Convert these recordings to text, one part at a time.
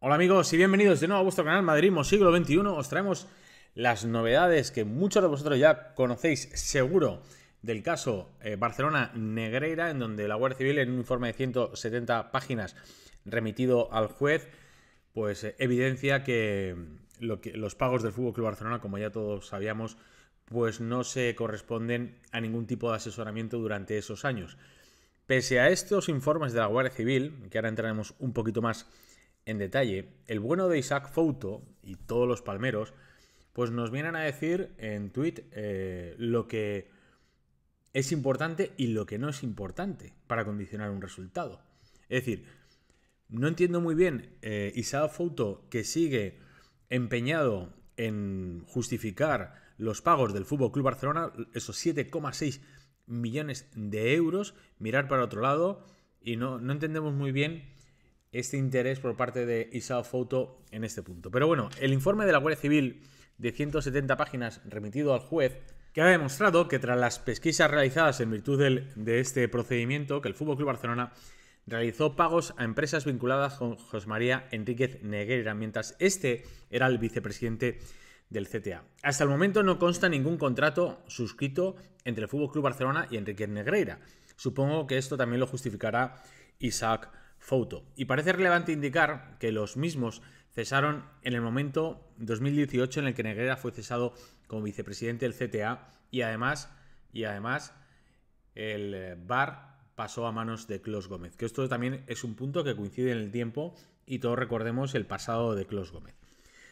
Hola amigos y bienvenidos de nuevo a vuestro canal Madridismo Siglo XXI. Os traemos las novedades que muchos de vosotros ya conocéis seguro del caso eh, Barcelona Negreira, en donde la Guardia Civil en un informe de 170 páginas remitido al juez, pues eh, evidencia que, que, los pagos del Fútbol Club Barcelona, como ya todos sabíamos, pues no se corresponden a ningún tipo de asesoramiento durante esos años. Pese a estos informes de la Guardia Civil, que ahora entraremos un poquito más en detalle, el bueno de Isaac Fouto y todos los palmeros, pues nos vienen a decir en tweet eh, lo que es importante y lo que no es importante para condicionar un resultado. Es decir, no entiendo muy bien eh, Isaac Fouto que sigue empeñado en justificar los pagos del Fútbol Club Barcelona, esos 7,6 millones de euros, mirar para otro lado y no, no entendemos muy bien este interés por parte de Isao Foto en este punto. Pero bueno, el informe de la Guardia Civil de 170 páginas remitido al juez que ha demostrado que tras las pesquisas realizadas en virtud de este procedimiento, que el Fútbol Club Barcelona realizó pagos a empresas vinculadas con José María Enríquez Negreira, mientras este era el vicepresidente del CTA. Hasta el momento no consta ningún contrato suscrito entre el Fútbol Club Barcelona y Enríquez Negreira. Supongo que esto también lo justificará Isaac y parece relevante indicar que los mismos cesaron en el momento 2018 en el que Negrera fue cesado como vicepresidente del CTA y además, y además el bar eh, pasó a manos de claus Gómez. Que esto también es un punto que coincide en el tiempo y todos recordemos el pasado de Klaus Gómez.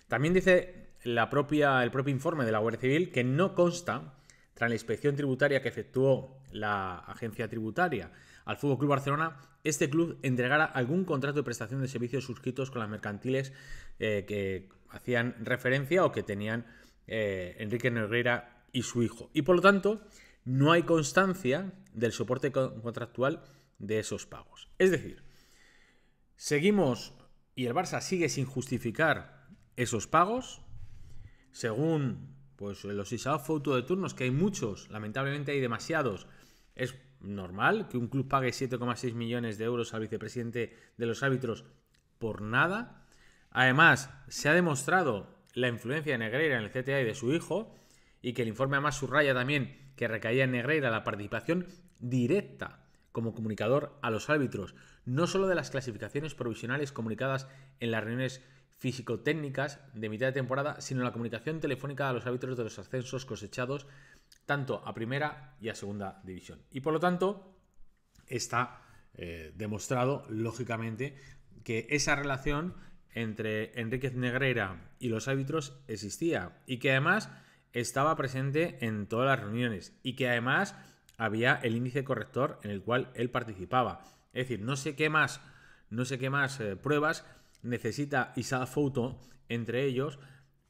También dice la propia, el propio informe de la Guardia Civil que no consta tras la inspección tributaria que efectuó la agencia tributaria al Fútbol Club Barcelona, este club entregara algún contrato de prestación de servicios suscritos con las mercantiles eh, que hacían referencia o que tenían eh, Enrique Herrera y su hijo. Y por lo tanto, no hay constancia del soporte contractual de esos pagos. Es decir, seguimos y el Barça sigue sin justificar esos pagos. Según pues eh, los ISAF foto de turnos, que hay muchos, lamentablemente hay demasiados. Es normal que un club pague 7,6 millones de euros al vicepresidente de los árbitros por nada. Además, se ha demostrado la influencia de Negreira en el CTA y de su hijo, y que el informe además subraya también que recaía en Negreira la participación directa como comunicador a los árbitros, no solo de las clasificaciones provisionales comunicadas en las reuniones físico-técnicas de mitad de temporada, sino la comunicación telefónica a los árbitros de los ascensos cosechados tanto a primera y a segunda división. Y por lo tanto, está eh, demostrado, lógicamente, que esa relación entre Enríquez Negrera y los árbitros existía y que además estaba presente en todas las reuniones y que además había el índice corrector en el cual él participaba. Es decir, no sé qué más, no sé qué más eh, pruebas necesita Isaac Fouto entre ellos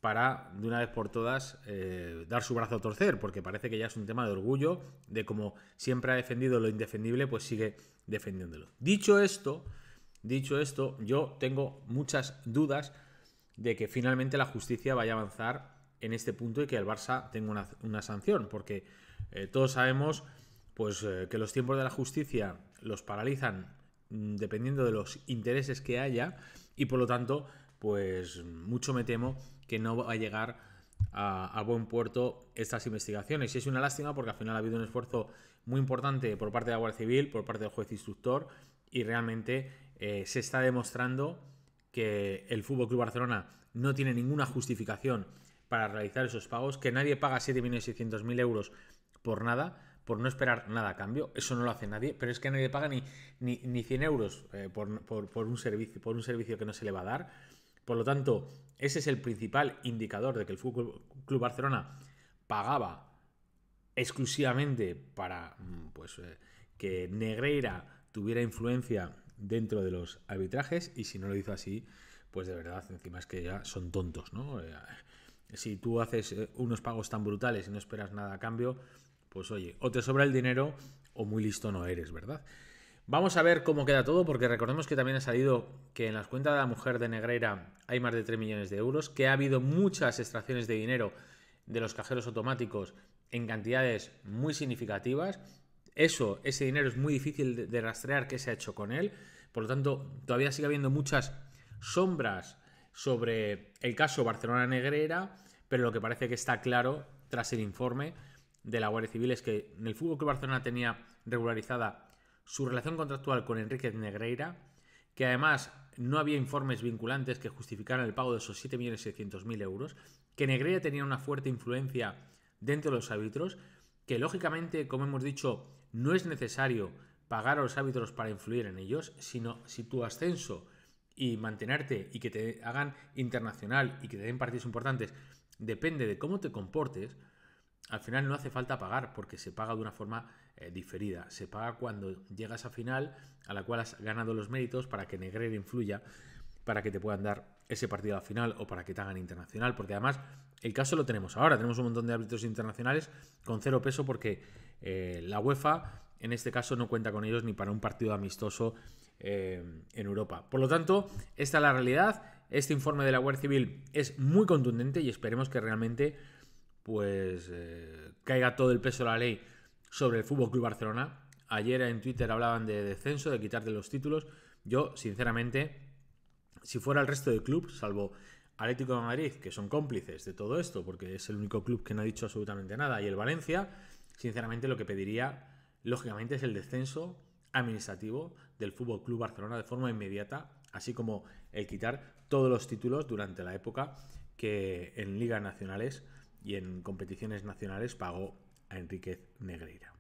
para, de una vez por todas, eh, dar su brazo a torcer, porque parece que ya es un tema de orgullo, de como siempre ha defendido lo indefendible, pues sigue defendiéndolo. Dicho esto, dicho esto, yo tengo muchas dudas de que finalmente la justicia vaya a avanzar en este punto y que el Barça tenga una, sanción, porque eh, todos sabemos pues, eh, que los tiempos de la justicia los paralizan Mm, dependiendo de los intereses que haya y por lo tanto, pues mucho me temo que no va a llegar a, buen puerto estas investigaciones. Y es una lástima porque al final ha habido un esfuerzo muy importante por parte de la Guardia Civil, por parte del juez instructor y realmente eh, se está demostrando que el Fútbol Club Barcelona no tiene ninguna justificación para realizar esos pagos, que nadie paga 7.600.000 euros por nada por no esperar nada a cambio. Eso no lo hace nadie, pero es que nadie paga ni, ni, 100 euros eh, por, un servicio, por un servicio que no se le va a dar. Por lo tanto, ese es el principal indicador de que el Fútbol Club Barcelona pagaba exclusivamente para mm, pues, eh, que Negreira tuviera influencia dentro de los arbitrajes y si no lo hizo así, pues de verdad, encima es que ya son tontos, ¿no? Eh, si tú haces unos pagos tan brutales y no esperas nada a cambio, pues oye, o te sobra el dinero o muy listo no eres, ¿verdad? Vamos a ver cómo queda todo, porque recordemos que también ha salido que en las cuentas de la mujer de Negreira hay más de 3 millones de euros, que ha habido muchas extracciones de dinero de los cajeros automáticos en cantidades muy significativas. Eso, ese dinero es muy difícil de, rastrear qué se ha hecho con él. Por lo tanto, todavía sigue habiendo muchas sombras sobre el caso Barcelona Negrera, pero lo que parece que está claro tras el informe de la Guardia Civil es que en el Fútbol que Barcelona tenía regularizada su relación contractual con Enrique Negreira, que además no había informes vinculantes que justificaran el pago de esos 7.600.000 euros, que Negreira tenía una fuerte influencia dentro de los árbitros, que lógicamente, como hemos dicho, no es necesario pagar a los árbitros para influir en ellos, sino si tu ascenso y mantenerte y que te hagan internacional y que te den partidos importantes depende de cómo te comportes, al final no hace falta pagar porque se paga de una forma eh, diferida. Se paga cuando llegas a final a la cual has ganado los méritos para que Negrer influya, para que te puedan dar ese partido al final o para que te hagan internacional. Porque además el caso lo tenemos ahora. Tenemos un montón de árbitros internacionales con cero peso porque eh, la UEFA en este caso no cuenta con ellos ni para un partido amistoso eh, en Europa. Por lo tanto, esta es la realidad. Este informe de la Guardia Civil es muy contundente y esperemos que realmente pues eh, caiga todo el peso de la ley sobre el Fútbol Club Barcelona. Ayer en Twitter hablaban de descenso, de quitarte los títulos. Yo, sinceramente, si fuera el resto del club, salvo Atlético de Madrid, que son cómplices de todo esto, porque es el único club que no ha dicho absolutamente nada, y el Valencia, sinceramente lo que pediría, lógicamente, es el descenso administrativo del Fútbol Club Barcelona de forma inmediata, así como el quitar todos los títulos durante la época que en ligas nacionales y en competiciones nacionales pagó a Enriquez Negreira.